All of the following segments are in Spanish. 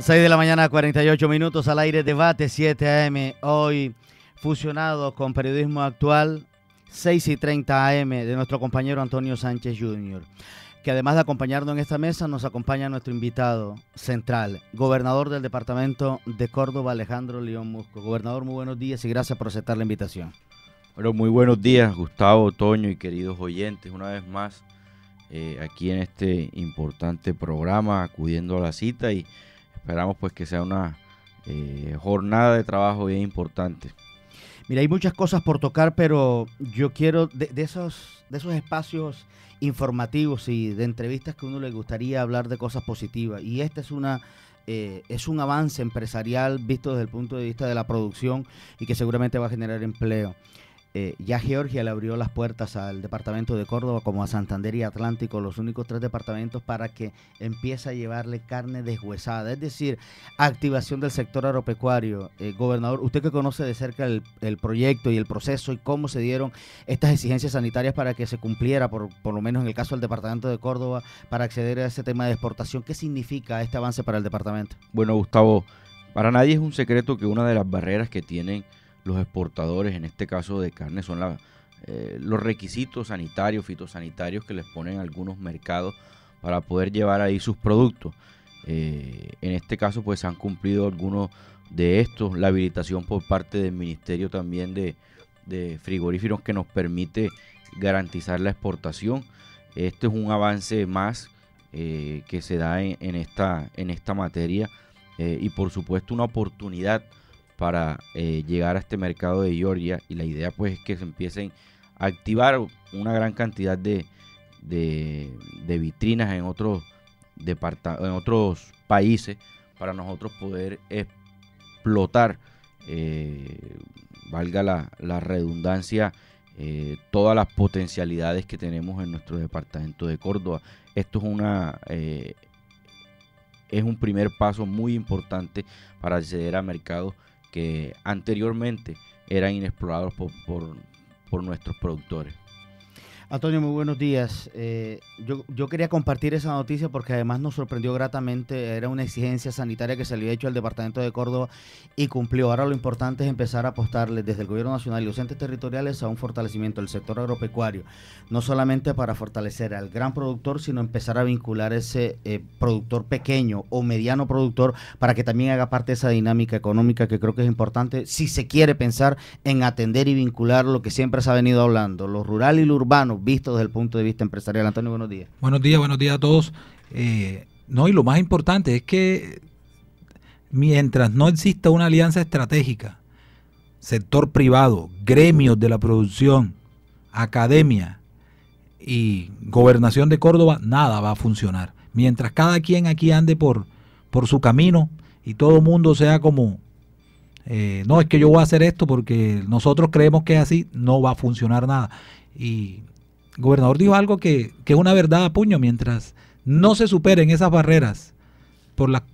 6 de la mañana, 48 minutos al aire, debate 7 AM. Hoy fusionado con periodismo actual, 6 y 30 AM, de nuestro compañero Antonio Sánchez Jr., que además de acompañarnos en esta mesa, nos acompaña nuestro invitado central, gobernador del departamento de Córdoba, Alejandro León Musco. Gobernador, muy buenos días y gracias por aceptar la invitación. Bueno, muy buenos días, Gustavo, Toño y queridos oyentes, una vez más. Eh, aquí en este importante programa, acudiendo a la cita y, Esperamos pues que sea una eh, jornada de trabajo bien importante. Mira, hay muchas cosas por tocar, pero yo quiero de, esos, de esos espacios informativos y de entrevistas que a uno le gustaría hablar de cosas positivas. Y este es una eh, es un avance empresarial visto desde el punto de vista de la producción y que seguramente va a generar empleo. Eh, ya Georgia le abrió las puertas al departamento de Córdoba como a Santander y Atlántico, los únicos tres departamentos para que empiece a llevarle carne deshuesada, es decir, activación del sector agropecuario. Eh, gobernador, usted que conoce de cerca el, proyecto y el proceso y cómo se dieron estas exigencias sanitarias para que se cumpliera, por, por lo menos en el caso del departamento de Córdoba, para acceder a ese tema de exportación, ¿qué significa este avance para el departamento? Bueno, Gustavo, para nadie es un secreto que una de las barreras que tienen los exportadores, en este caso de carne, son eh, los requisitos sanitarios, fitosanitarios que les ponen algunos mercados para poder llevar ahí sus productos. Eh, en este caso, pues han cumplido algunos de estos, la habilitación por parte del Ministerio también de, de Frigoríferos que nos permite garantizar la exportación. Este es un avance más eh, que se da en, esta, en esta materia y por supuesto una oportunidad para eh, llegar a este mercado de Georgia y la idea pues es que se empiecen a activar una gran cantidad de, vitrinas en otros, en otros países para nosotros poder explotar, eh, valga la, redundancia, eh, todas las potencialidades que tenemos en nuestro departamento de Córdoba. Esto es una es un primer paso muy importante para acceder a mercados que anteriormente eran inexplorados por, nuestros productores. Antonio, muy buenos días. Eh, yo, quería compartir esa noticia porque además nos sorprendió gratamente. Era una exigencia sanitaria que se le había hecho al Departamento de Córdoba y cumplió. Ahora lo importante es empezar a apostarle desde el Gobierno Nacional y los entes territoriales a un fortalecimiento del sector agropecuario. No solamente para fortalecer al gran productor, sino empezar a vincular ese eh, productor pequeño o mediano productor para que también haga parte de esa dinámica económica que creo que es importante si se quiere pensar en atender y vincular lo que siempre se ha venido hablando, lo rural y lo urbano visto desde el punto de vista empresarial. Antonio, buenos días. Buenos días, buenos días a todos. Eh, no, y lo más importante es que mientras no exista una alianza estratégica, sector privado, gremios de la producción, academia y gobernación de Córdoba, nada va a funcionar. Mientras cada quien aquí ande por, por su camino y todo mundo sea como, eh, no, es que yo voy a hacer esto porque nosotros creemos que es así, no va a funcionar nada. Y gobernador dijo algo que, que, es una verdad a puño, mientras no se superen esas barreras por, la,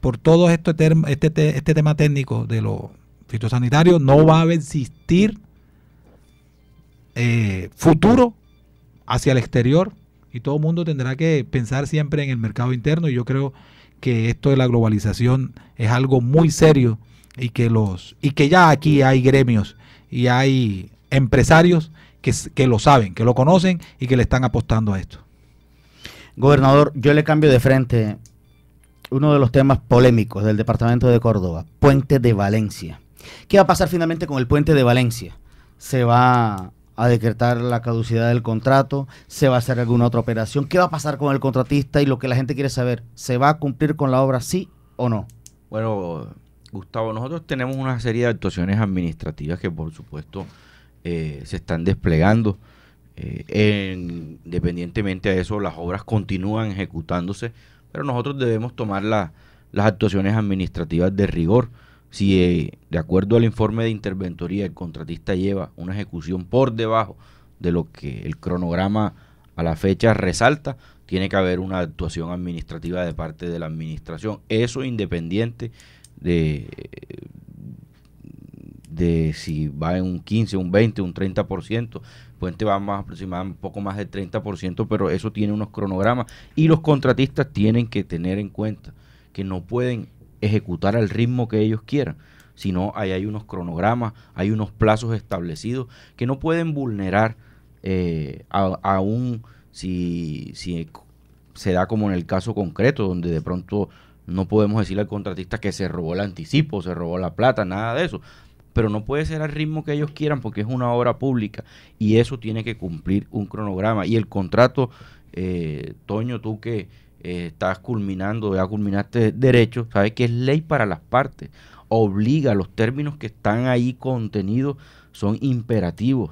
por todo esto, este, este, este tema técnico de lo fitosanitario, no va a existir eh, futuro hacia el exterior y todo el mundo tendrá que pensar siempre en el mercado interno y yo creo que esto de la globalización es algo muy serio y que los y que ya aquí hay gremios y hay empresarios que, lo saben, que lo conocen y que le están apostando a esto. Gobernador, yo le cambio de frente uno de los temas polémicos del departamento de Córdoba, puente de Valencia. ¿Qué va a pasar finalmente con el puente de Valencia? ¿Se va a decretar la caducidad del contrato? ¿Se va a hacer alguna otra operación? ¿Qué va a pasar con el contratista y lo que la gente quiere saber? ¿Se va a cumplir con la obra sí o no? Bueno, Gustavo, nosotros tenemos una serie de actuaciones administrativas que por supuesto eh, se están desplegando. Eh, independientemente de eso, las obras continúan ejecutándose, pero nosotros debemos tomar las actuaciones administrativas de rigor. Si eh, de acuerdo al informe de interventoría el contratista lleva una ejecución por debajo de lo que el cronograma a la fecha resalta, tiene que haber una actuación administrativa de parte de la administración. Eso independiente de, de si va en un 15, un 20, un 30%. Puente va más aproximadamente un poco más del 30%, pero eso tiene unos cronogramas y los contratistas tienen que tener en cuenta que no pueden ejecutar al ritmo que ellos quieran, sino ahí hay unos cronogramas, hay unos plazos establecidos que no pueden vulnerar eh, aún si, si se da como en el caso concreto, donde de pronto no podemos decirle al contratista que se robó el anticipo, se robó la plata, nada de eso pero no puede ser al ritmo que ellos quieran porque es una obra pública y eso tiene que cumplir un cronograma. Y el contrato, eh, Toño, tú que eh, estás culminando, ya culminaste derecho, sabes que es ley para las partes, obliga, los términos que están ahí contenidos son imperativos.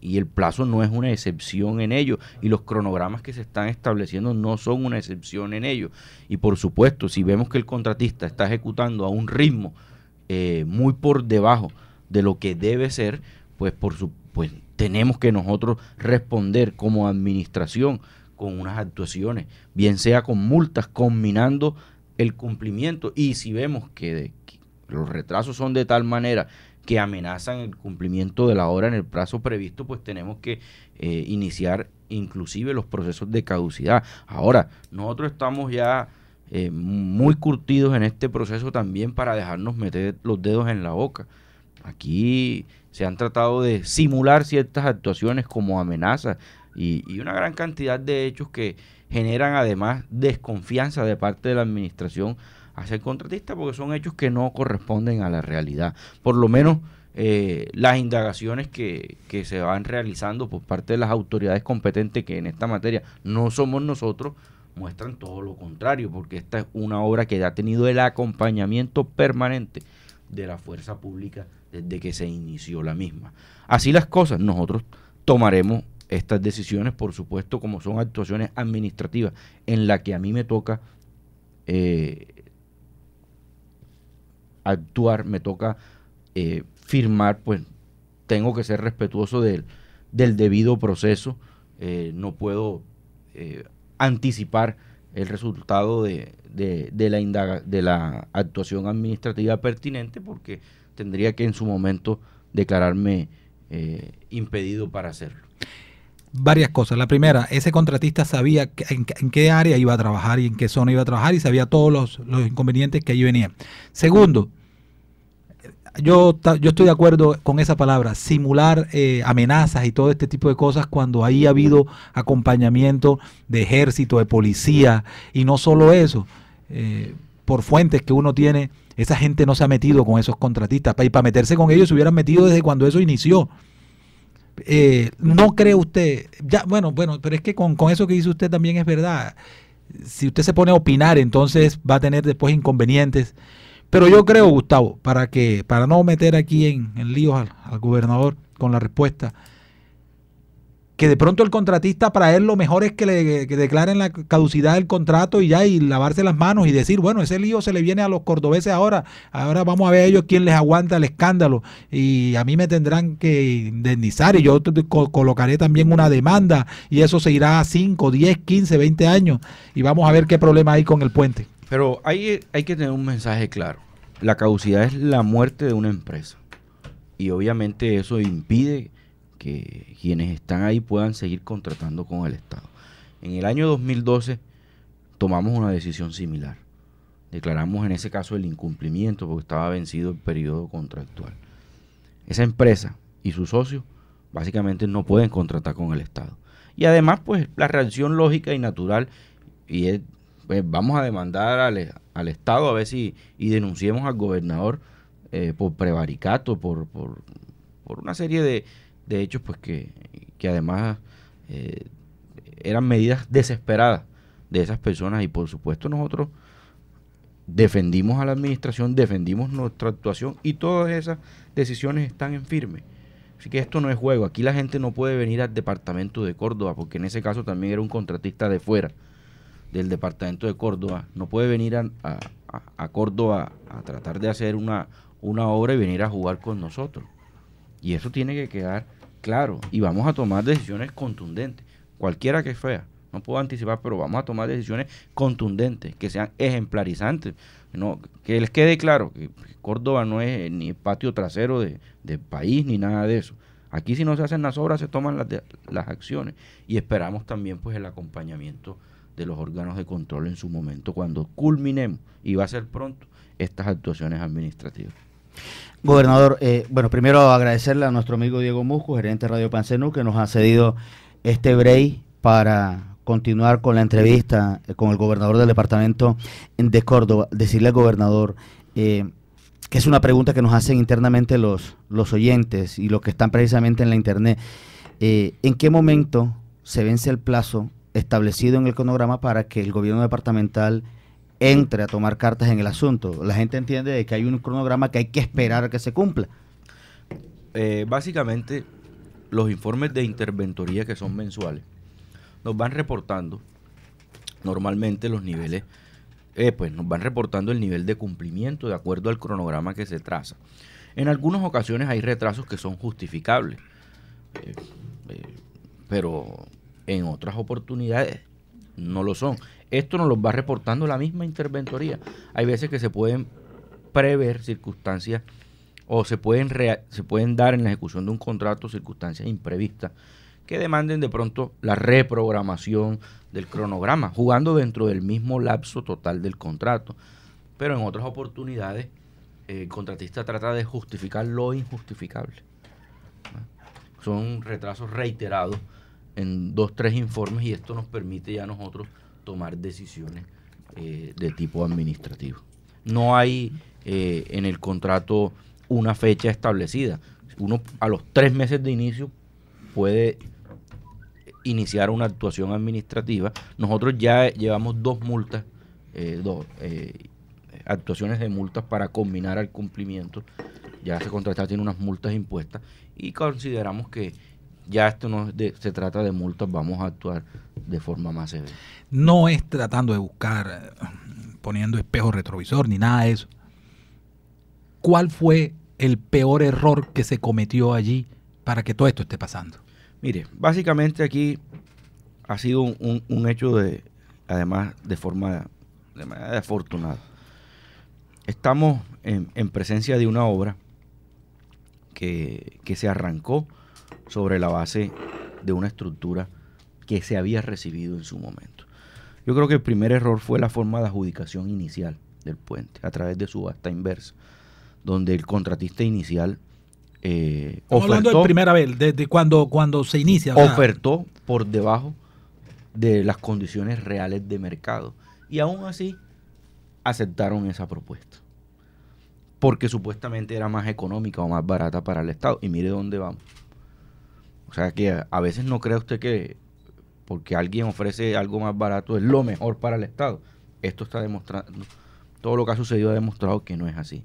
y el plazo no es una excepción en ello y los cronogramas que se están estableciendo no son una excepción en ello y por supuesto si vemos que el contratista está ejecutando a un ritmo eh, muy por debajo de lo que debe ser, pues por su, pues, tenemos que nosotros responder como administración con unas actuaciones, bien sea con multas, combinando el cumplimiento. Y si vemos que, los retrasos son de tal manera que amenazan el cumplimiento de la obra en el plazo previsto, pues tenemos que eh, iniciar inclusive los procesos de caducidad. Ahora, nosotros estamos ya eh, muy curtidos en este proceso también para dejarnos meter los dedos en la boca. Aquí se han tratado de simular ciertas actuaciones como amenazas y, una gran cantidad de hechos que generan además desconfianza de parte de la administración hacia el contratista porque son hechos que no corresponden a la realidad. Por lo menos eh, las indagaciones que, que, se van realizando por parte de las autoridades competentes que en esta materia no somos nosotros, muestran todo lo contrario, porque esta es una obra que ha tenido el acompañamiento permanente de la fuerza pública desde que se inició la misma. Así las cosas, nosotros tomaremos estas decisiones, por supuesto, como son actuaciones administrativas, en la que a mí me toca eh, actuar, me toca eh, firmar, pues tengo que ser respetuoso del, del debido proceso, eh, no puedo anticipar el resultado de, la indaga, de la actuación administrativa pertinente porque tendría que en su momento declararme eh, impedido para hacerlo. Varias cosas. La primera, ese contratista sabía en, qué área iba a trabajar y en qué zona iba a trabajar y sabía todos los, los inconvenientes que allí venían. Segundo, yo, yo estoy de acuerdo con esa palabra, simular eh, amenazas y todo este tipo de cosas cuando ahí ha habido acompañamiento de ejército, de policía, y no solo eso, eh, por fuentes que uno tiene, esa gente no se ha metido con esos contratistas, y para meterse con ellos se hubieran metido desde cuando eso inició. Eh, no cree usted, ya, bueno, bueno, pero es que con, con eso que dice usted también es verdad. Si usted se pone a opinar, entonces va a tener después inconvenientes pero yo creo, Gustavo, para que para no meter aquí en, líos al, gobernador con la respuesta, que de pronto el contratista para él lo mejor es que le declaren la caducidad del contrato y ya y lavarse las manos y decir, bueno, ese lío se le viene a los cordobeses ahora, ahora vamos a ver a ellos quién les aguanta el escándalo y a mí me tendrán que indemnizar y yo colocaré también una demanda y eso se irá a 5, 10, 15, 20 años y vamos a ver qué problema hay con el puente. Pero hay, hay que tener un mensaje claro la causidad es la muerte de una empresa. Y obviamente eso impide que quienes están ahí puedan seguir contratando con el Estado. En el año 2012 tomamos una decisión similar. Declaramos en ese caso el incumplimiento porque estaba vencido el periodo contractual. Esa empresa y sus socios básicamente no pueden contratar con el Estado. Y además, pues la reacción lógica y natural, y es, pues, vamos a demandar al, al Estado a ver si y denunciemos al gobernador eh, por prevaricato, por, por, una serie de, hechos pues que, que además eh, eran medidas desesperadas de esas personas y por supuesto nosotros defendimos a la administración, defendimos nuestra actuación y todas esas decisiones están en firme. Así que esto no es juego. Aquí la gente no puede venir al departamento de Córdoba porque en ese caso también era un contratista de fuera del departamento de Córdoba no puede venir a, Córdoba a tratar de hacer una, una obra y venir a jugar con nosotros. Y eso tiene que quedar claro. Y vamos a tomar decisiones contundentes, cualquiera que sea. No puedo anticipar, pero vamos a tomar decisiones contundentes, que sean ejemplarizantes. No, que les quede claro que Córdoba no es ni el patio trasero de, del país ni nada de eso. Aquí si no se hacen las obras, se toman las, las acciones. Y esperamos también pues el acompañamiento de los órganos de control en su momento, cuando culminemos, y va a ser pronto, estas actuaciones administrativas. Gobernador, eh, bueno, primero agradecerle a nuestro amigo Diego Musco, gerente de Radio Pancenu, que nos ha cedido este break para continuar con la entrevista eh, con el gobernador del departamento de Córdoba. Decirle al gobernador eh, que es una pregunta que nos hacen internamente los, los oyentes y los que están precisamente en la internet. ¿En qué momento se vence el plazo establecido en el cronograma para que el gobierno departamental entre a tomar cartas en el asunto. La gente entiende de que hay un cronograma que hay que esperar a que se cumpla. Eh, básicamente, los informes de interventoría que son mensuales nos van reportando normalmente los niveles, eh, pues nos van reportando el nivel de cumplimiento de acuerdo al cronograma que se traza. En algunas ocasiones hay retrasos que son justificables, eh, eh, pero en otras oportunidades no lo son. Esto nos lo va reportando la misma interventoría. Hay veces que se pueden prever circunstancias o se pueden, se pueden dar en la ejecución de un contrato circunstancias imprevistas que demanden de pronto la reprogramación del cronograma, jugando dentro del mismo lapso total del contrato. Pero en otras oportunidades el contratista trata de justificar lo injustificable. Son retrasos reiterados en dos, tres informes y esto nos permite ya nosotros tomar decisiones eh, de tipo administrativo. No hay eh, en el contrato una fecha establecida. Uno a los tres meses de inicio puede iniciar una actuación administrativa. Nosotros ya llevamos dos multas, eh, dos actuaciones de multas para combinar al cumplimiento. Ya se contrata, tiene unas multas impuestas y consideramos que ya esto no se trata de multas, vamos a actuar de forma más severa. No es tratando de buscar poniendo espejo retrovisor ni nada de eso. ¿Cuál fue el peor error que se cometió allí para que todo esto esté pasando? Mire, básicamente aquí ha sido un, hecho de, además de forma de manera afortunada. Estamos en, presencia de una obra que, que se arrancó sobre la base de una estructura que se había recibido en su momento. Yo creo que el primer error fue la forma de adjudicación inicial del puente a través de subasta inversa, donde el contratista inicial eh, ofertó, hablando primera vez, desde cuando, cuando se inicia. Ofertó por debajo de las condiciones reales de mercado. Y aún así aceptaron esa propuesta. Porque supuestamente era más económica o más barata para el Estado. Y mire dónde vamos. O sea que a, veces no cree usted que porque alguien ofrece algo más barato es lo mejor para el Estado. Esto está demostrando, todo lo que ha sucedido ha demostrado que no es así.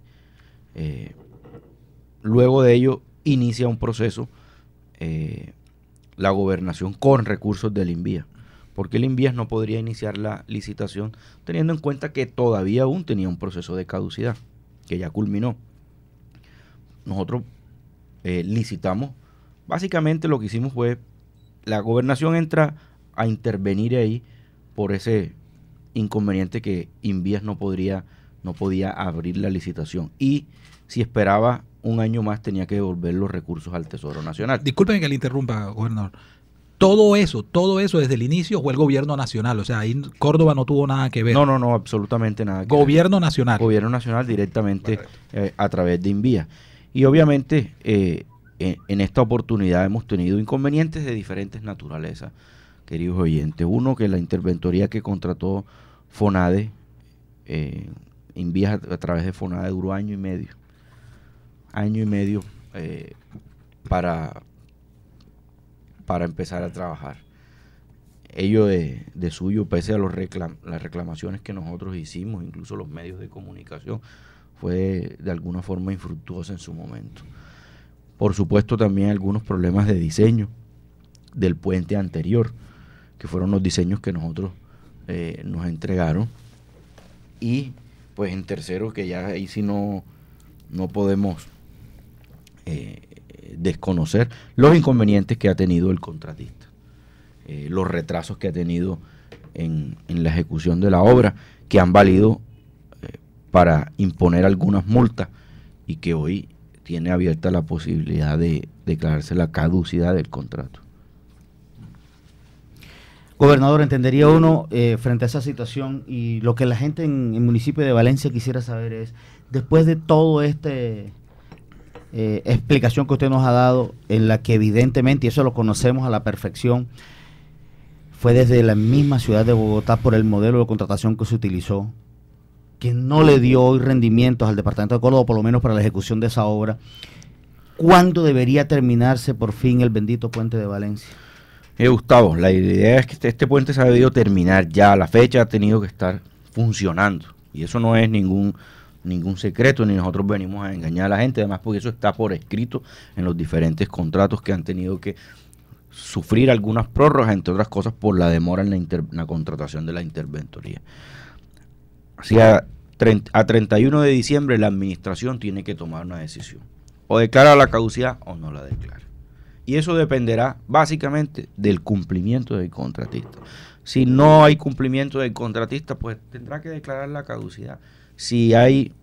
Eh, luego de ello inicia un proceso eh, la gobernación con recursos del INVIA. porque el Invías no podría iniciar la licitación teniendo en cuenta que todavía aún tenía un proceso de caducidad que ya culminó? Nosotros eh, licitamos Básicamente lo que hicimos fue, la gobernación entra a intervenir ahí por ese inconveniente que Invías no podría, no podía abrir la licitación. Y si esperaba un año más tenía que devolver los recursos al Tesoro Nacional. Disculpen que le interrumpa, gobernador. Todo eso, todo eso desde el inicio fue el gobierno nacional. O sea, ahí Córdoba no tuvo nada que ver. No, no, no, absolutamente nada. Que gobierno nacional. Gobierno nacional directamente eh, a través de Invías. Y obviamente eh, en, esta oportunidad hemos tenido inconvenientes de diferentes naturalezas, queridos oyentes. Uno, que la interventoría que contrató FONADE eh, envía a, través de FONADE duró año y medio. Año y medio eh, para, para empezar a trabajar. Ello de, suyo, pese a las reclamaciones que nosotros hicimos, incluso los medios de comunicación, fue de alguna forma infructuosa en su momento. Por supuesto también algunos problemas de diseño del puente anterior, que fueron los diseños que nosotros eh, nos entregaron. Y pues en tercero, que ya ahí sí no, no podemos eh, desconocer los inconvenientes que ha tenido el contratista, eh, los retrasos que ha tenido en, la ejecución de la obra, que han valido para imponer algunas multas y que hoy tiene abierta la posibilidad de declararse la caducidad del contrato. Gobernador, entendería uno eh, frente a esa situación y lo que la gente en el municipio de Valencia quisiera saber es, después de toda esta eh, explicación que usted nos ha dado, en la que evidentemente, y eso lo conocemos a la perfección, fue desde la misma ciudad de Bogotá por el modelo de contratación que se utilizó, que no le dio hoy rendimientos al Departamento de Córdoba, por lo menos para la ejecución de esa obra. ¿Cuándo debería terminarse por fin el bendito puente de Valencia? Eh, Gustavo, la idea es que este, este, puente se ha debido terminar ya, la fecha ha tenido que estar funcionando y eso no es ningún ningún secreto ni nosotros venimos a engañar a la gente, además porque eso está por escrito en los diferentes contratos que han tenido que sufrir algunas prórrogas, entre otras cosas, por la demora en la, la contratación de la interventoría. Si a, 31 de diciembre la administración tiene que tomar una decisión. O declara la caducidad o no la declara. Y eso dependerá básicamente del cumplimiento del contratista. Si no hay cumplimiento del contratista, pues tendrá que declarar la caducidad. Si hay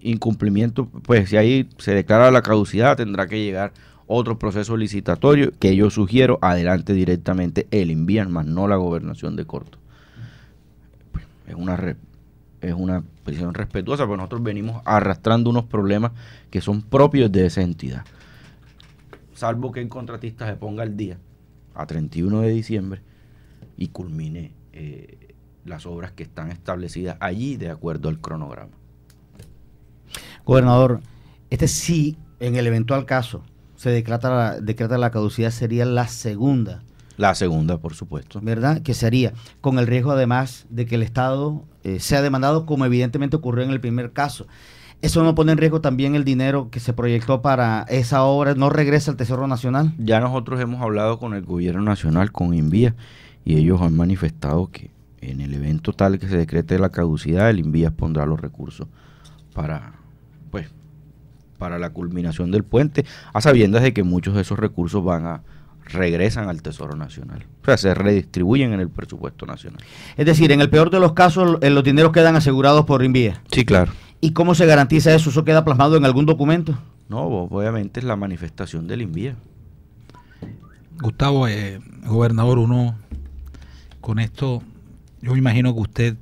incumplimiento, pues si ahí se declara la caducidad, tendrá que llegar otro proceso licitatorio que yo sugiero adelante directamente el invierno, más no la gobernación de Corto. Pues, es una, es una petición respetuosa, pero nosotros venimos arrastrando unos problemas que son propios de esa entidad. Salvo que el contratista se ponga al día a 31 de diciembre y culmine eh, las obras que están establecidas allí de acuerdo al cronograma. Gobernador, este sí, en el eventual caso, se declara, decreta la caducidad, sería la segunda la segunda, por supuesto. ¿Verdad? Que sería con el riesgo además de que el Estado eh, sea demandado, como evidentemente ocurrió en el primer caso. ¿Eso no pone en riesgo también el dinero que se proyectó para esa obra? ¿No regresa al Tesoro Nacional? Ya nosotros hemos hablado con el Gobierno Nacional, con Invía, y ellos han manifestado que en el evento tal que se decrete la caducidad, el Invías pondrá los recursos para, pues, para la culminación del puente, a sabiendas de que muchos de esos recursos van a regresan al Tesoro Nacional. O sea, se redistribuyen en el presupuesto nacional. Es decir, en el peor de los casos, eh, los dineros quedan asegurados por Invía. Sí, claro. ¿Y cómo se garantiza eso? ¿Eso queda plasmado en algún documento? No, obviamente es la manifestación del Invía. Gustavo, eh, gobernador, uno con esto, yo me imagino que usted,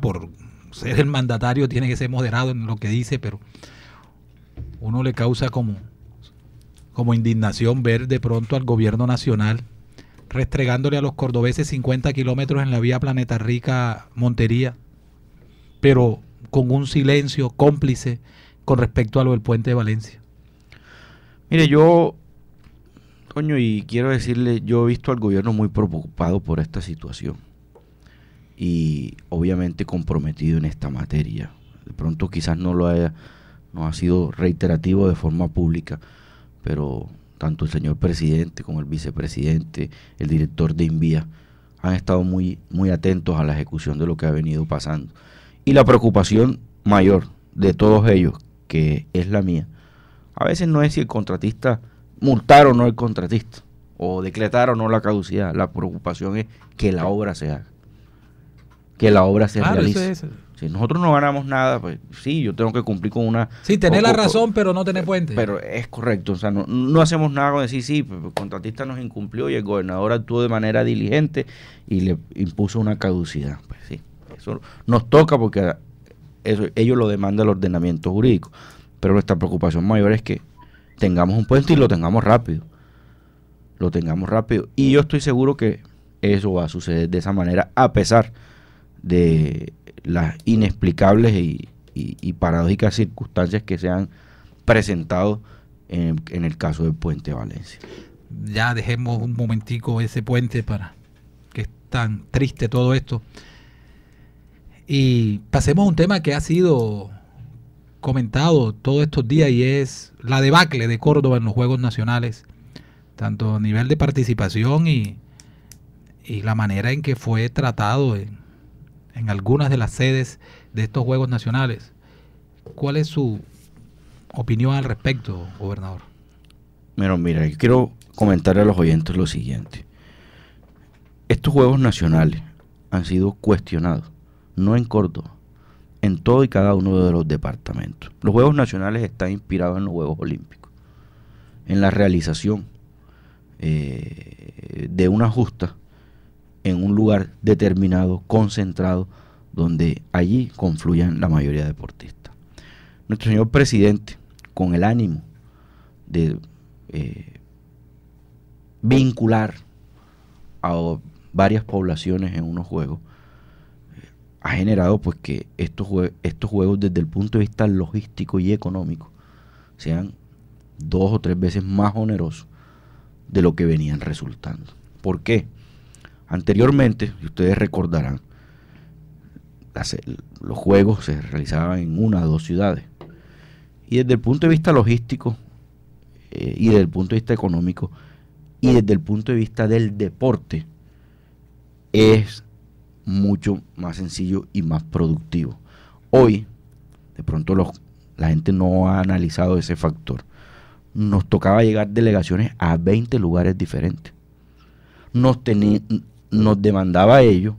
por ser el mandatario, tiene que ser moderado en lo que dice, pero uno le causa como como indignación ver de pronto al gobierno nacional restregándole a los cordobeses 50 kilómetros en la vía Planeta Rica Montería, pero con un silencio cómplice con respecto a lo del puente de Valencia. Mire, yo, coño, y quiero decirle, yo he visto al gobierno muy preocupado por esta situación y obviamente comprometido en esta materia. De pronto quizás no lo haya, no ha sido reiterativo de forma pública, pero tanto el señor presidente como el vicepresidente, el director de Invía, han estado muy, muy atentos a la ejecución de lo que ha venido pasando. Y la preocupación mayor de todos ellos, que es la mía, a veces no es si el contratista multar o no el contratista, o decretar o no la caducidad, la preocupación es que la obra se haga, que la obra se ah, realice. Si nosotros no ganamos nada, pues sí, yo tengo que cumplir con una... Sí, tener la razón, pero no tener eh, puente. Pero es correcto, o sea, no, hacemos nada con decir, sí, pues, el contratista nos incumplió y el gobernador actuó de manera diligente y le impuso una caducidad. Pues sí, eso nos toca porque eso, ellos lo demanda el ordenamiento jurídico. Pero nuestra preocupación mayor es que tengamos un puente y lo tengamos rápido. Lo tengamos rápido. Y yo estoy seguro que eso va a suceder de esa manera, a pesar de las inexplicables y, paradójicas circunstancias que se han presentado en, el caso del puente Valencia. Ya dejemos un momentico ese puente para que es tan triste todo esto. Y pasemos a un tema que ha sido comentado todos estos días y es la debacle de Córdoba en los Juegos Nacionales, tanto a nivel de participación y, y la manera en que fue tratado en, en algunas de las sedes de estos Juegos Nacionales. ¿Cuál es su opinión al respecto, gobernador? Bueno, mira, yo quiero comentar a los oyentes lo siguiente. Estos Juegos Nacionales han sido cuestionados, no en Córdoba, en todo y cada uno de los departamentos. Los Juegos Nacionales están inspirados en los Juegos Olímpicos, en la realización eh, de una justa en un lugar determinado, concentrado, donde allí confluyan la mayoría de deportistas. Nuestro señor presidente, con el ánimo de eh, vincular a varias poblaciones en unos juegos, ha generado pues que estos, estos juegos desde el punto de vista logístico y económico sean dos o tres veces más onerosos de lo que venían resultando. ¿Por qué? Anteriormente, ustedes recordarán, los juegos se realizaban en una o dos ciudades. Y desde el punto de vista logístico, eh, y desde el punto de vista económico, y desde el punto de vista del deporte, es mucho más sencillo y más productivo. Hoy, de pronto la gente no ha analizado ese factor. Nos tocaba llegar delegaciones a 20 lugares diferentes. Nos, nos demandaba a ellos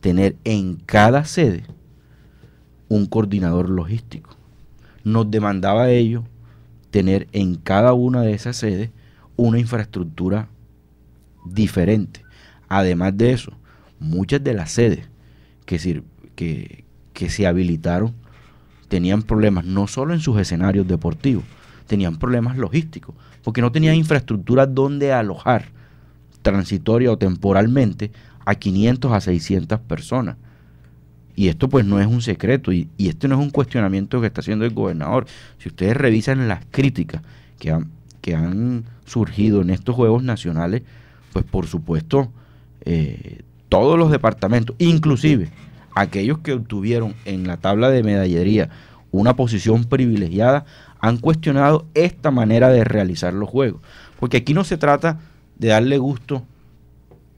tener en cada sede un coordinador logístico. Nos demandaba a ellos tener en cada una de esas sedes una infraestructura diferente. Además de eso, muchas de las sedes que, que se habilitaron tenían problemas no solo en sus escenarios deportivos, tenían problemas logísticos, porque no tenían infraestructura donde alojar transitoria o temporalmente a 500 a 600 personas. Y esto pues no es un secreto y, este no es un cuestionamiento que está haciendo el gobernador. Si ustedes revisan las críticas que han, que han surgido en estos Juegos Nacionales, pues por supuesto eh, todos los departamentos, inclusive aquellos que obtuvieron en la tabla de medallería una posición privilegiada, han cuestionado esta manera de realizar los Juegos. Porque aquí no se trata de darle gusto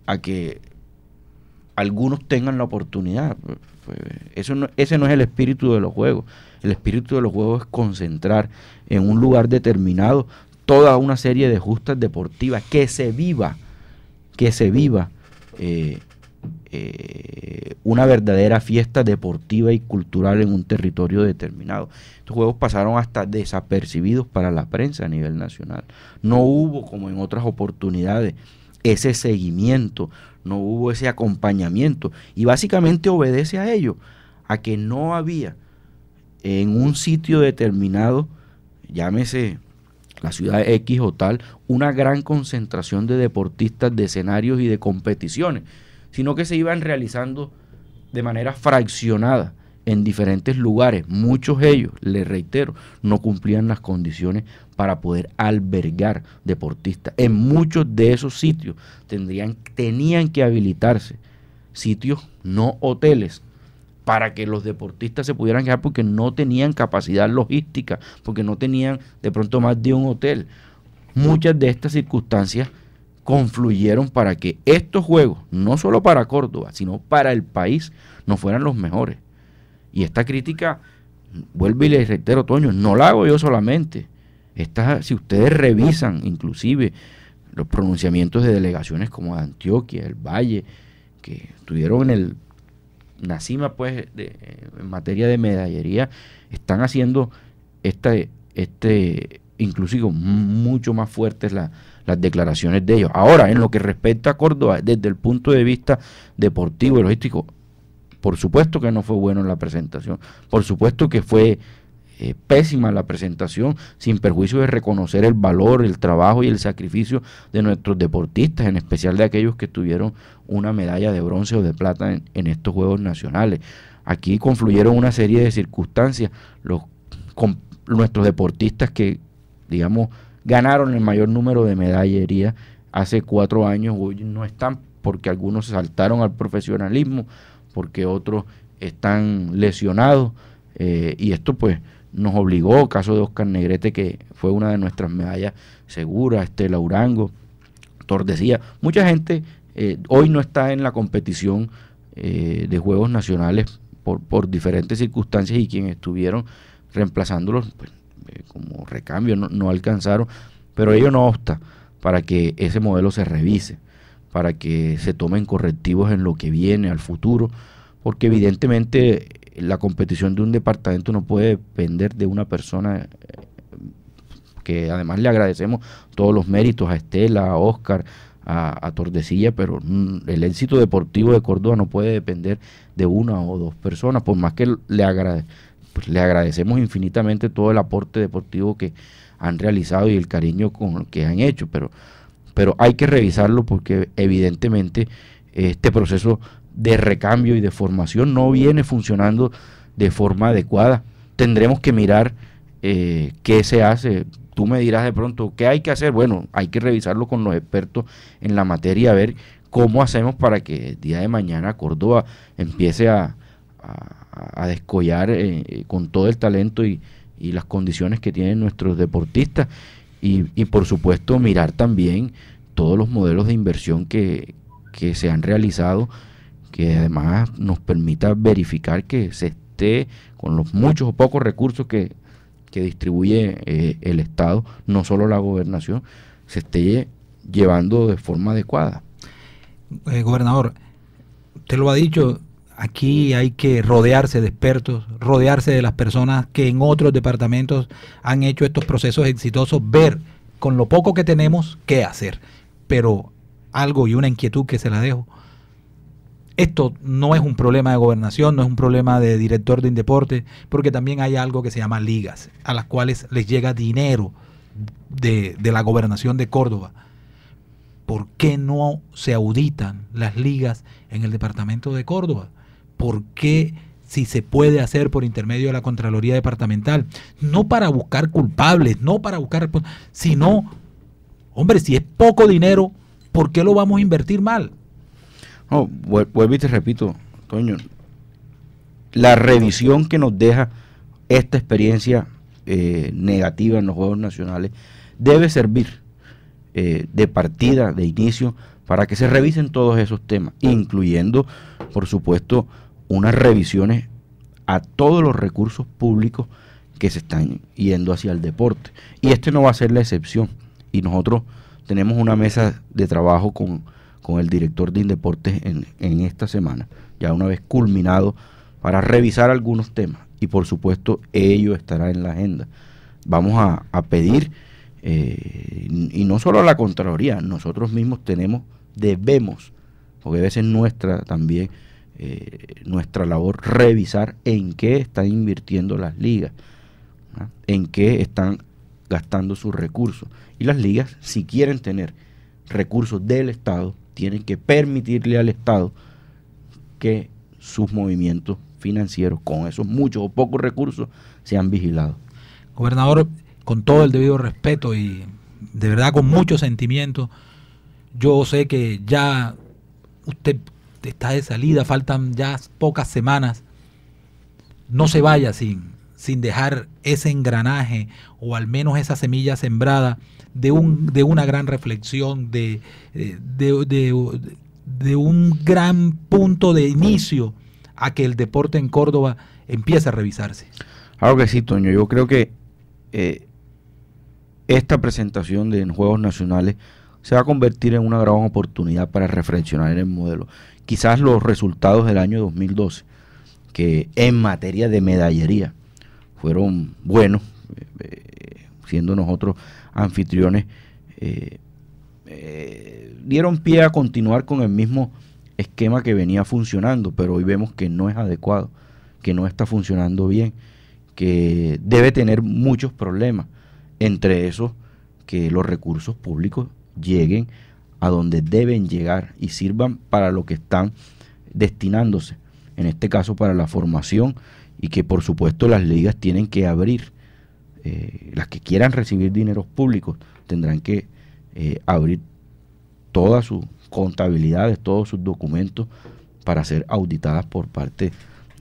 a que algunos tengan la oportunidad. Pues, pues, eso no, ese no es el espíritu de los juegos. El espíritu de los juegos es concentrar en un lugar determinado toda una serie de justas deportivas, que se viva, que se viva eh, eh, una verdadera fiesta deportiva y cultural en un territorio determinado. Estos juegos pasaron hasta desapercibidos para la prensa a nivel nacional. No hubo, como en otras oportunidades, ese seguimiento, no hubo ese acompañamiento. Y básicamente obedece a ello, a que no había en un sitio determinado, llámese la ciudad X o tal, una gran concentración de deportistas, de escenarios y de competiciones sino que se iban realizando de manera fraccionada en diferentes lugares. Muchos ellos, les reitero, no cumplían las condiciones para poder albergar deportistas. En muchos de esos sitios tendrían, tenían que habilitarse sitios, no hoteles, para que los deportistas se pudieran quedar porque no tenían capacidad logística, porque no tenían de pronto más de un hotel. Muchas de estas circunstancias confluyeron para que estos juegos, no solo para Córdoba, sino para el país, no fueran los mejores. Y esta crítica, vuelvo y le reitero, Toño, no la hago yo solamente. Esta, si ustedes revisan inclusive los pronunciamientos de delegaciones como Antioquia, el Valle, que estuvieron en el la cima pues de, en materia de medallería, están haciendo este, este inclusive mucho más fuertes la, las declaraciones de ellos. Ahora, en lo que respecta a Córdoba, desde el punto de vista deportivo y logístico, por supuesto que no fue bueno la presentación, por supuesto que fue eh, pésima la presentación, sin perjuicio de reconocer el valor, el trabajo y el sacrificio de nuestros deportistas, en especial de aquellos que tuvieron una medalla de bronce o de plata en, estos Juegos Nacionales. Aquí confluyeron una serie de circunstancias, los, con, nuestros deportistas que, digamos, ganaron el mayor número de medallería hace cuatro años, hoy no están porque algunos saltaron al profesionalismo, porque otros están lesionados eh, y esto pues nos obligó, caso de Oscar Negrete que fue una de nuestras medallas seguras, este Laurango, Tordesía, mucha gente eh, hoy no está en la competición eh, de Juegos Nacionales por, por diferentes circunstancias y quienes estuvieron reemplazándolos pues, eh, como recambio, no, alcanzaron, pero ello no obsta para que ese modelo se revise, para que se tomen correctivos en lo que viene al futuro, porque evidentemente la competición de un departamento no puede depender de una persona eh, que además le agradecemos todos los méritos a Estela, a Oscar, a, a, Tordesilla, pero mm, el éxito deportivo de Córdoba no puede depender de una o dos personas, por más que le, agrade, pues le agradecemos infinitamente todo el aporte deportivo que han realizado y el cariño con que han hecho, pero, pero hay que revisarlo porque evidentemente este proceso de recambio y de formación no viene funcionando de forma adecuada. Tendremos que mirar eh, qué se hace. Tú me dirás de pronto, ¿qué hay que hacer? Bueno, hay que revisarlo con los expertos en la materia, a ver cómo hacemos para que el día de mañana Córdoba empiece a, a, descollar eh, eh, con todo el talento y, las condiciones que tienen nuestros deportistas. Y, por supuesto mirar también todos los modelos de inversión que, se han realizado, que además nos permita verificar que se esté con los muchos o pocos recursos que, que distribuye eh, el Estado, no solo la gobernación, se esté llevando de forma adecuada. gobernador, usted lo ha dicho, aquí hay que rodearse de expertos, rodearse de las personas que en otros departamentos han hecho estos procesos exitosos, ver con lo poco que tenemos qué hacer. Pero algo y una inquietud que se la dejo. Esto no es un problema de gobernación, no es un problema de director de Indeporte, porque también hay algo que se llama ligas, a las cuales les llega dinero de, de la gobernación de Córdoba. ¿Por qué no se auditan las ligas en el departamento de Córdoba? por qué si se puede hacer por intermedio de la Contraloría Departamental, no para buscar culpables, no para buscar sino, hombre, si es poco dinero, ¿por qué lo vamos a invertir mal? No, vuelvo y te repito, Toño, la revisión que nos deja esta experiencia eh, negativa en los Juegos Nacionales debe servir eh, de partida, de inicio, para que se revisen todos esos temas, incluyendo, por supuesto, unas revisiones a todos los recursos públicos que se están yendo hacia el deporte. Y este no va a ser la excepción. Y nosotros tenemos una mesa de trabajo con, con el director de Indeportes en, esta semana, ya una vez culminado, para revisar algunos temas. Y por supuesto, ello estará en la agenda. Vamos a, pedir, eh, y no solo a la Contraloría, nosotros mismos tenemos, debemos, porque a veces nuestra también eh, nuestra labor revisar en qué están invirtiendo las ligas, en qué están gastando sus recursos. Y las ligas, si quieren tener recursos del Estado, tienen que permitirle al Estado que sus movimientos financieros, con esos muchos o pocos recursos, sean vigilados. Gobernador, con todo el debido respeto y de verdad con mucho sentimiento, yo sé que ya usted está de salida, faltan ya pocas semanas, no se vaya sin, sin dejar ese engranaje o al menos esa semilla sembrada de, un, de una gran reflexión, eh, de, de, un gran punto de inicio a que el deporte en Córdoba empiece a revisarse. Claro que sí, Toño. Yo creo que eh, esta presentación de Juegos Nacionales se va a convertir en una gran oportunidad para reflexionar en el modelo quizás los resultados del año 2012, que en materia de medallería fueron buenos, eh, eh, siendo nosotros anfitriones, eh, dieron pie a continuar con el mismo esquema que venía funcionando, pero hoy vemos que no es adecuado, que no está funcionando bien, que debe tener muchos problemas, entre esos que los recursos públicos lleguen a donde deben llegar y sirvan para lo que están destinándose, en este caso para la formación y que por supuesto las ligas tienen que abrir, eh, las que quieran recibir dineros públicos tendrán que eh, abrir todas sus contabilidades, todos sus documentos para ser auditadas por parte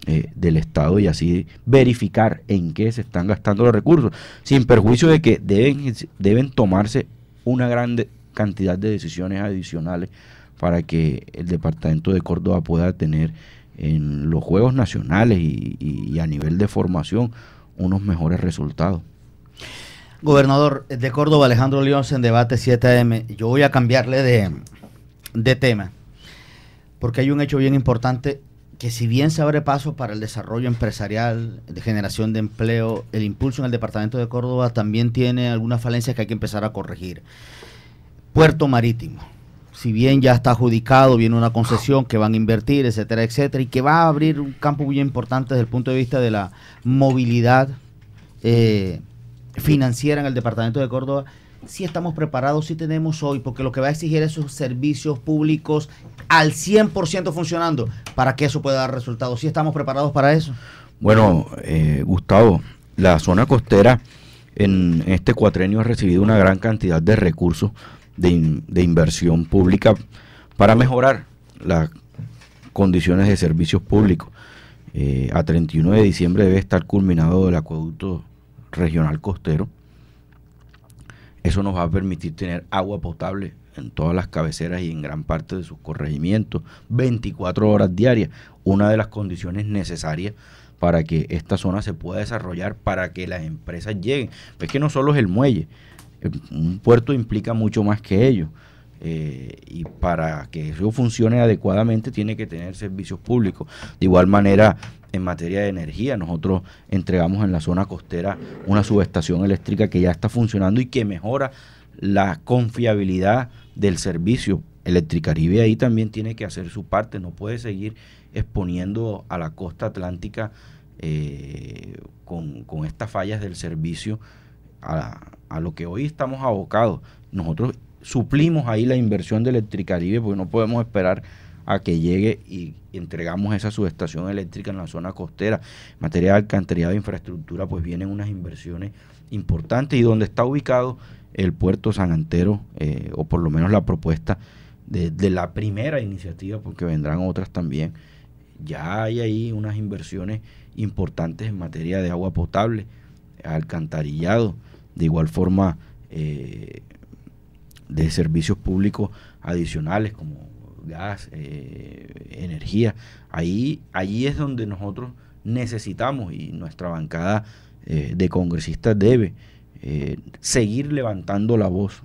eh, del Estado y así verificar en qué se están gastando los recursos, sin perjuicio de que deben, deben tomarse una gran cantidad de decisiones adicionales para que el departamento de Córdoba pueda tener en los Juegos Nacionales y, a nivel de formación unos mejores resultados. Gobernador de Córdoba, Alejandro León, en debate 7M. Yo voy a cambiarle de, de tema, porque hay un hecho bien importante que si bien se abre paso para el desarrollo empresarial, de generación de empleo, el impulso en el departamento de Córdoba también tiene algunas falencias que hay que empezar a corregir puerto marítimo. Si bien ya está adjudicado, viene una concesión que van a invertir, etcétera, etcétera, y que va a abrir un campo muy importante desde el punto de vista de la movilidad eh, financiera en el departamento de Córdoba, si estamos preparados, si tenemos hoy, porque lo que va a exigir es esos servicios públicos al 100% funcionando para que eso pueda dar resultados. si estamos preparados para eso? Bueno, eh, Gustavo, la zona costera en este cuatrenio ha recibido una gran cantidad de recursos de, inversión pública para mejorar las condiciones de servicios públicos. Eh, a 31 de diciembre debe estar culminado el acueducto regional costero. Eso nos va a permitir tener agua potable en todas las cabeceras y en gran parte de sus corregimientos, 24 horas diarias, una de las condiciones necesarias para que esta zona se pueda desarrollar, para que las empresas lleguen. es que no solo es el muelle, un puerto implica mucho más que ello. Eh, y para que eso funcione adecuadamente tiene que tener servicios públicos. De igual manera, en materia de energía, nosotros entregamos en la zona costera una subestación eléctrica que ya está funcionando y que mejora la confiabilidad del servicio. Electricaribe ahí también tiene que hacer su parte, no puede seguir exponiendo a la costa atlántica eh, con, con, estas fallas del servicio a, a lo que hoy estamos abocados. Nosotros suplimos ahí la inversión de Electricaribe porque no podemos esperar a que llegue y entregamos esa subestación eléctrica en la zona costera. En materia de alcantarillado e infraestructura, pues vienen unas inversiones importantes y donde está ubicado el puerto San Antero, eh, o por lo menos la propuesta de, de, la primera iniciativa, porque vendrán otras también. Ya hay ahí unas inversiones importantes en materia de agua potable, alcantarillado, de igual forma eh, de servicios públicos adicionales como gas, eh, energía. Ahí, allí es donde nosotros necesitamos y nuestra bancada eh, de congresistas debe seguir levantando la voz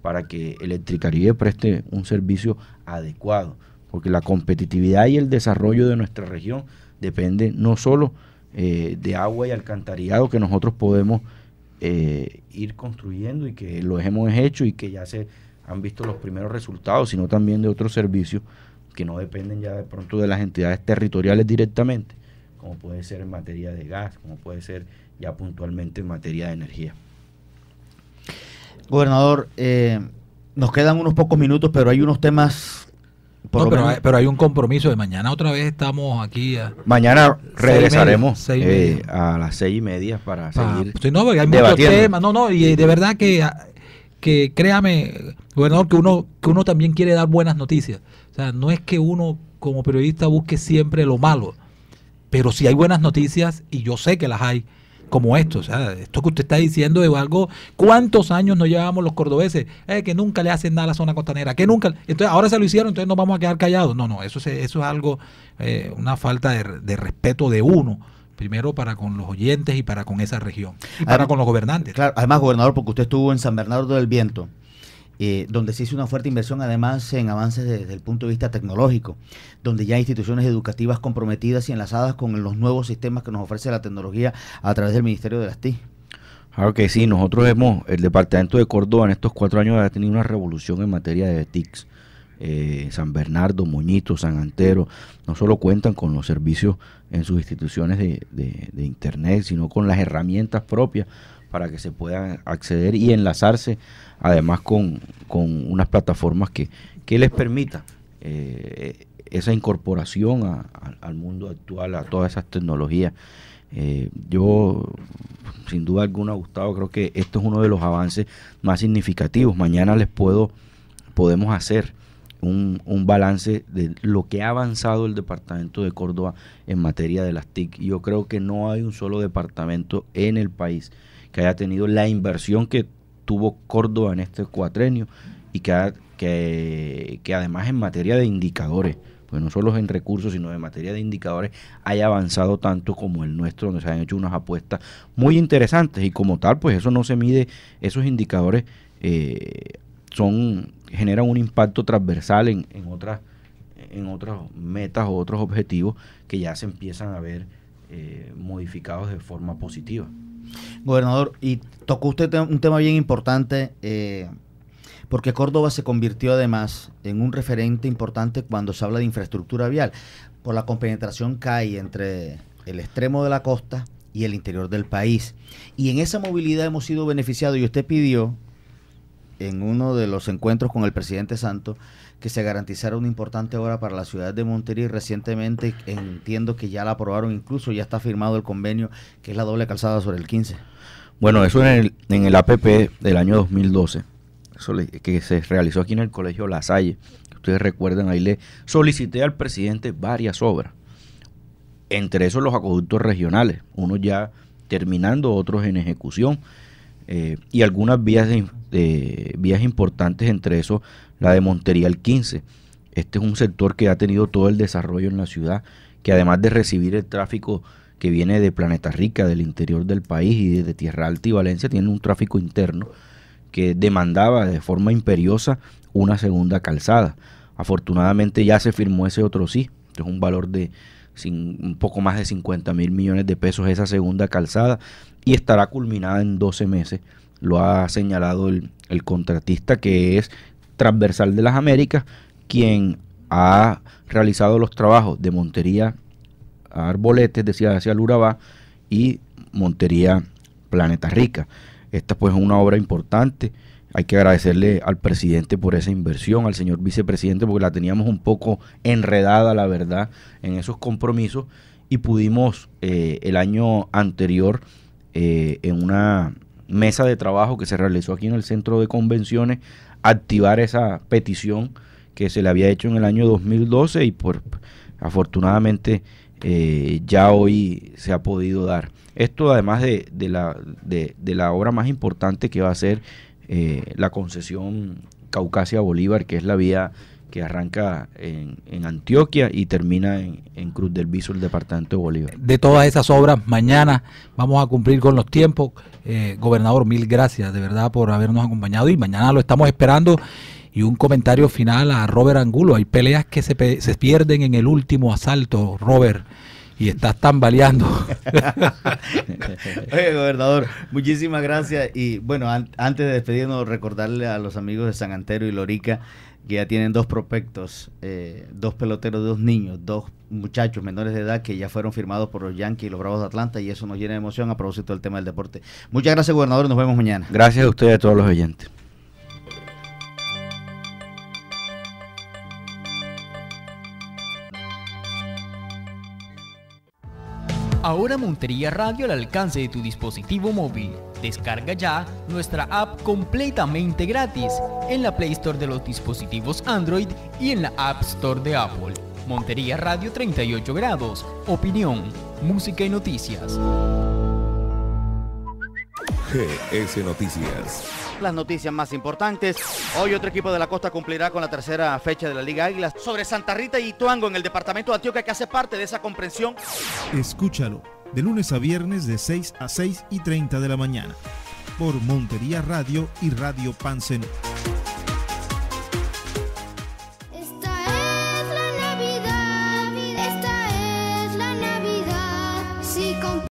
para que Electricaribe preste un servicio adecuado, porque la competitividad y el desarrollo de nuestra región depende no solo eh, de agua y alcantarillado que nosotros podemos eh, ir construyendo y que lo hemos hecho y que ya se han visto los primeros resultados, sino también de otros servicios que no dependen ya de pronto de las entidades territoriales directamente, como puede ser en materia de gas, como puede ser ya puntualmente en materia de energía. Gobernador, eh, nos quedan unos pocos minutos, pero hay unos temas pero, hay, un compromiso de mañana. Otra vez estamos aquí. mañana regresaremos eh, a las seis y media para, seguir. Pues sí, no, hay muchos temas. No, no, y de verdad que, ah, que créame, gobernador, que uno, que uno también quiere dar buenas noticias. O sea, no es que uno como periodista busque siempre lo malo, pero si hay buenas noticias, y yo sé que las hay, como esto. O sea, esto que usted está diciendo es algo. ¿Cuántos años no llevamos los cordobeses? Eh, que nunca le hacen nada a la zona costanera, que nunca. Entonces, ahora se lo hicieron, entonces nos vamos a quedar callados. No, no, eso, eso es algo, eh, una falta de, respeto de uno primero para con los oyentes y para con esa región, y para con los gobernantes. Claro, además, gobernador, porque usted estuvo en San Bernardo del Viento, eh, donde se hizo una fuerte inversión además en avances desde el punto de vista tecnológico, donde ya hay instituciones educativas comprometidas y enlazadas con los nuevos sistemas que nos ofrece la tecnología a través del Ministerio de las TIC. Claro que sí, nosotros hemos, el departamento de Córdoba en estos cuatro años ha tenido una revolución en materia de TIC eh, San Bernardo, Moñito, San Antero, no solo cuentan con los servicios en sus instituciones de Internet, sino con las herramientas propias para que se puedan acceder y enlazarse además con, con unas plataformas que, que les permita eh, esa incorporación al mundo actual, a todas esas tecnologías. Eh, yo, sin duda alguna, Gustavo, creo que esto es uno de los avances más significativos. Mañana les puedo, podemos hacer un, un, balance de lo que ha avanzado el departamento de Córdoba en materia de las TIC. Yo creo que no hay un solo departamento en el país que haya tenido la inversión que tuvo Córdoba en este cuatrenio y que, que, además en materia de indicadores, pues no solo en recursos, sino en materia de indicadores, haya avanzado tanto como el nuestro, donde se han hecho unas apuestas muy interesantes y como tal, pues eso no se mide, esos indicadores eh, son generan un impacto transversal en, otras en otras metas o otros objetivos que ya se empiezan a ver eh, modificados de forma positiva. Gobernador, y tocó usted un tema bien importante, eh, porque Córdoba se convirtió además en un referente importante cuando se habla de infraestructura vial, por la compenetración que hay entre el extremo de la costa y el interior del país. Y en esa movilidad hemos sido beneficiados, y usted pidió en uno de los encuentros con el presidente Santos, que se garantizara una importante obra para la ciudad de Monterrey. Recientemente entiendo que ya la aprobaron, incluso ya está firmado el convenio, que es la doble calzada sobre el 15. Bueno, eso en el, en el APP del año 2012, eso que se realizó aquí en el Colegio La Salle. Ustedes recuerdan, ahí le solicité al presidente varias obras. Entre esos los acueductos regionales, unos ya terminando, otros en ejecución. Eh, y algunas vías, vías importantes, entre eso la de Montería el 15. Este es un sector que ha tenido todo el desarrollo en la ciudad, que además de recibir el tráfico que viene de Planeta Rica, del interior del país y desde Tierra Alta y Valencia, tiene un tráfico interno que demandaba de forma imperiosa una segunda calzada. Afortunadamente ya se firmó ese otro sí, es un valor de, un poco más de 50 mil millones de pesos esa segunda calzada y estará culminada en 12 meses. Lo ha señalado el, contratista que es transversal de las Américas, quien ha realizado los trabajos de Montería Arboletes, decía hacia Lurabá, y Montería Planeta Rica. Esta pues es una obra importante. Hay que agradecerle al presidente por esa inversión, al señor vicepresidente, porque la teníamos un poco enredada, la verdad, en esos compromisos y pudimos eh, el año anterior eh, en una mesa de trabajo que se realizó aquí en el centro de convenciones, activar esa petición que se le había hecho en el año 2012 y por afortunadamente eh, ya hoy se ha podido dar. Esto además de, de, la, de, la, obra más importante que va a ser eh, la concesión Caucasia Bolívar, que es la vía arranca en, Antioquia y termina en, Cruz del Viso, el departamento de Bolívar. De todas esas obras, mañana vamos a cumplir con los tiempos. Eh, gobernador, mil gracias de verdad por habernos acompañado y mañana lo estamos esperando. Y un comentario final a Robert Angulo. Hay peleas que se, se pierden en el último asalto, Robert y estás tambaleando. Oye, gobernador, muchísimas gracias. Y bueno, antes de despedirnos, recordarle a los amigos de San Antero y Lorica que ya tienen dos prospectos, eh, dos peloteros, dos niños, dos muchachos menores de edad que ya fueron firmados por los Yankees y los Bravos de Atlanta y eso nos llena de emoción a propósito del tema del deporte. Muchas gracias, gobernador, nos vemos mañana. Gracias a ustedes y a todos los oyentes. Ahora Montería Radio al alcance de tu dispositivo móvil. Descarga ya nuestra app completamente gratis en la Play Store de los dispositivos Android y en la App Store de Apple. Montería Radio 38 grados. Opinión, música y noticias. GS Noticias las noticias más importantes. Hoy otro equipo de la costa cumplirá con la tercera fecha de la Liga Águilas sobre Santa Rita y Tuango en el departamento de Antioquia que hace parte de esa comprensión. Escúchalo de lunes a viernes de 6 a 6 y 30 de la mañana por Montería Radio y Radio Pansen.